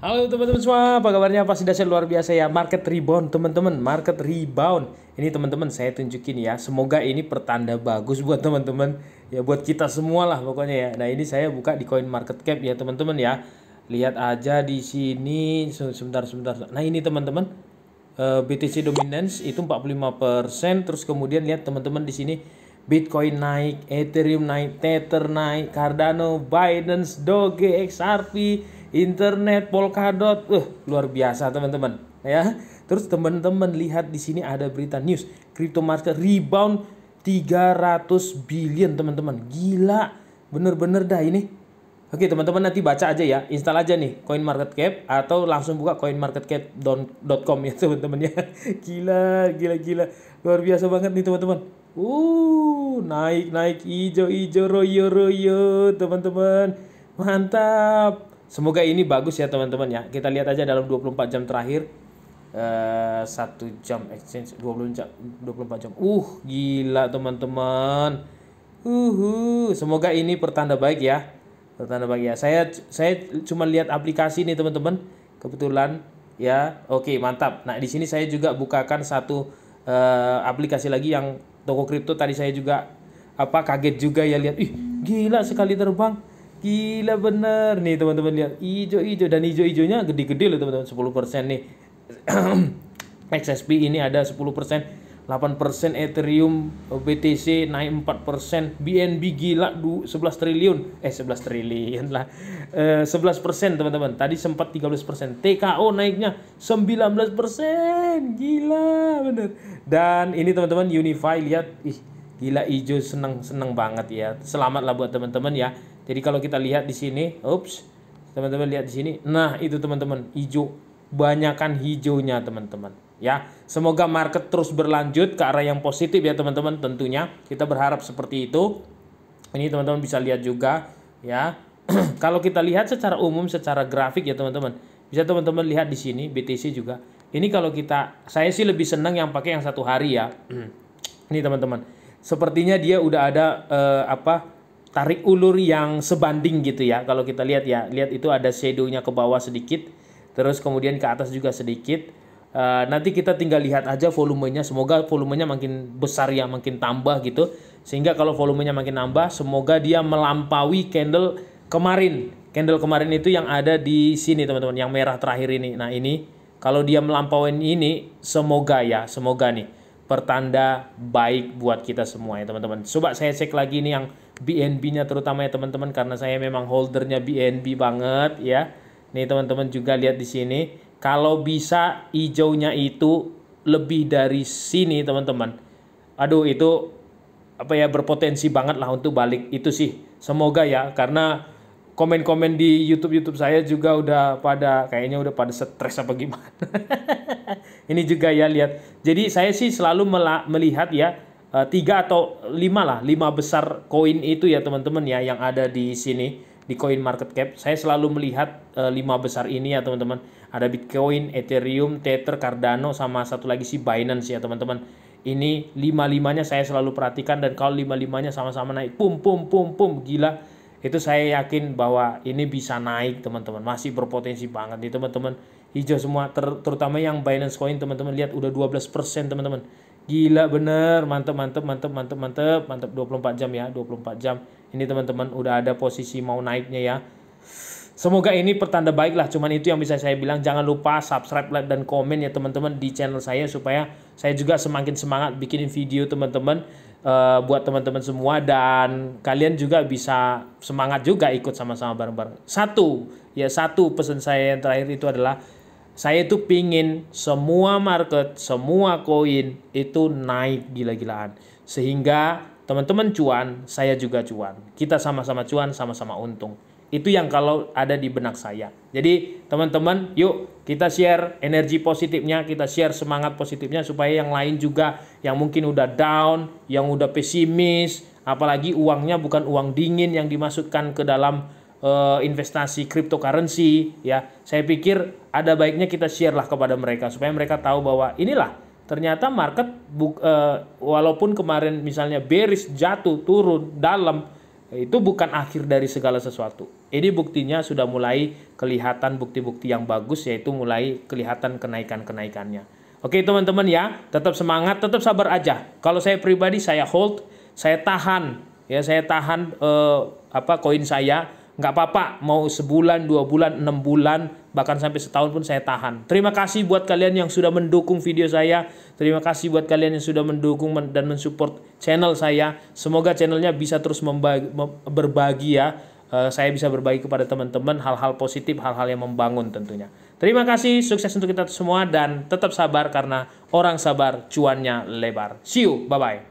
Halo teman-teman semua, apa kabarnya? Pasti dasar luar biasa ya. Market rebound, teman-teman. Market rebound. Ini teman-teman saya tunjukin ya. Semoga ini pertanda bagus buat teman-teman. Ya buat kita semua lah pokoknya ya. Nah, ini saya buka di Coin Market Cap ya, teman-teman ya. Lihat aja di sini sebentar sebentar. Nah, ini teman-teman eh, BTC dominance itu 45%, terus kemudian lihat teman-teman di sini Bitcoin naik, Ethereum naik, Tether naik, Cardano, Binance, Doge, XRP internet polkadot uh luar biasa teman-teman ya terus teman-teman lihat di sini ada berita news crypto market rebound 300 billion teman-teman gila bener-bener dah ini Oke teman-teman nanti baca aja ya, install aja nih Coin Market Cap atau langsung buka coin market cap com ya teman-teman ya. Gila, gila, gila, luar biasa banget nih teman-teman. Uh, naik, naik, hijau, hijau, royo, royo, teman-teman, mantap. Semoga ini bagus ya teman-teman ya. Kita lihat aja dalam 24 jam terakhir eh, satu uh, jam exchange 20 jam 24 jam. Uh, gila teman-teman. Uhu, semoga ini pertanda baik ya. Pertanda baik ya. Saya saya cuma lihat aplikasi nih teman-teman. Kebetulan ya. Oke, mantap. Nah, di sini saya juga bukakan satu uh, aplikasi lagi yang toko kripto tadi saya juga apa kaget juga ya lihat. Ih, gila sekali terbang Gila bener nih teman-teman lihat ijo-ijo dan ijo-ijonya gede-gede loh teman-teman 10% nih XSP ini ada 10% 8% Ethereum BTC naik 4% BNB gila 11 triliun eh 11 triliun lah eh, 11% teman-teman tadi sempat 13% TKO naiknya 19% gila bener dan ini teman-teman Unify lihat ih gila hijau seneng seneng banget ya selamatlah buat teman-teman ya jadi kalau kita lihat di sini ups teman-teman lihat di sini nah itu teman-teman hijau banyakkan hijaunya teman-teman ya semoga market terus berlanjut ke arah yang positif ya teman-teman tentunya kita berharap seperti itu ini teman-teman bisa lihat juga ya kalau kita lihat secara umum secara grafik ya teman-teman bisa teman-teman lihat di sini BTC juga ini kalau kita saya sih lebih senang yang pakai yang satu hari ya ini teman-teman sepertinya dia udah ada uh, apa tarik ulur yang sebanding gitu ya kalau kita lihat ya lihat itu ada shadownya ke bawah sedikit terus kemudian ke atas juga sedikit uh, nanti kita tinggal lihat aja volumenya semoga volumenya makin besar ya makin tambah gitu sehingga kalau volumenya makin nambah semoga dia melampaui candle kemarin candle kemarin itu yang ada di sini teman-teman yang merah terakhir ini nah ini kalau dia melampaui ini semoga ya semoga nih pertanda baik buat kita semua ya teman-teman. Coba saya cek lagi nih yang BNB-nya terutama ya teman-teman karena saya memang holdernya BNB banget ya. Nih teman-teman juga lihat di sini kalau bisa hijaunya itu lebih dari sini teman-teman. Aduh itu apa ya berpotensi banget lah untuk balik itu sih. Semoga ya karena komen-komen di YouTube YouTube saya juga udah pada kayaknya udah pada stres apa gimana. ini juga ya lihat. Jadi saya sih selalu melihat ya eh, tiga atau lima lah lima besar koin itu ya teman-teman ya yang ada di sini di koin market cap saya selalu melihat eh, lima besar ini ya teman-teman ada bitcoin ethereum tether cardano sama satu lagi si binance ya teman-teman ini lima limanya saya selalu perhatikan dan kalau lima limanya sama-sama naik pum pum pum pum gila itu saya yakin bahwa ini bisa naik teman-teman masih berpotensi banget nih teman-teman hijau semua ter terutama yang Binance Coin teman-teman lihat udah 12% teman-teman gila bener mantep mantep mantep mantep mantep mantep 24 jam ya 24 jam ini teman-teman udah ada posisi mau naiknya ya Semoga ini pertanda baik lah, cuman itu yang bisa saya bilang. Jangan lupa subscribe, like, dan komen ya teman-teman di channel saya supaya saya juga semakin semangat bikin video teman-teman uh, buat teman-teman semua dan kalian juga bisa semangat juga ikut sama-sama bareng-bareng. Satu, ya satu pesan saya yang terakhir itu adalah saya itu pingin semua market, semua koin itu naik gila-gilaan. Sehingga teman-teman cuan, saya juga cuan. Kita sama-sama cuan, sama-sama untung. Itu yang kalau ada di benak saya. Jadi teman-teman yuk kita share energi positifnya, kita share semangat positifnya supaya yang lain juga yang mungkin udah down, yang udah pesimis, apalagi uangnya bukan uang dingin yang dimasukkan ke dalam uh, investasi cryptocurrency ya saya pikir ada baiknya kita share lah kepada mereka supaya mereka tahu bahwa inilah ternyata market bu, uh, eh, walaupun kemarin misalnya bearish jatuh turun dalam itu bukan akhir dari segala sesuatu. Ini buktinya sudah mulai kelihatan bukti-bukti yang bagus yaitu mulai kelihatan kenaikan-kenaikannya. Oke teman-teman ya, tetap semangat, tetap sabar aja. Kalau saya pribadi saya hold, saya tahan ya, saya tahan eh, apa koin saya nggak apa-apa mau sebulan dua bulan enam bulan bahkan sampai setahun pun saya tahan terima kasih buat kalian yang sudah mendukung video saya terima kasih buat kalian yang sudah mendukung dan mensupport channel saya semoga channelnya bisa terus membagi, berbagi ya eh, saya bisa berbagi kepada teman-teman hal-hal positif hal-hal yang membangun tentunya terima kasih sukses untuk kita semua dan tetap sabar karena orang sabar cuannya lebar see you bye bye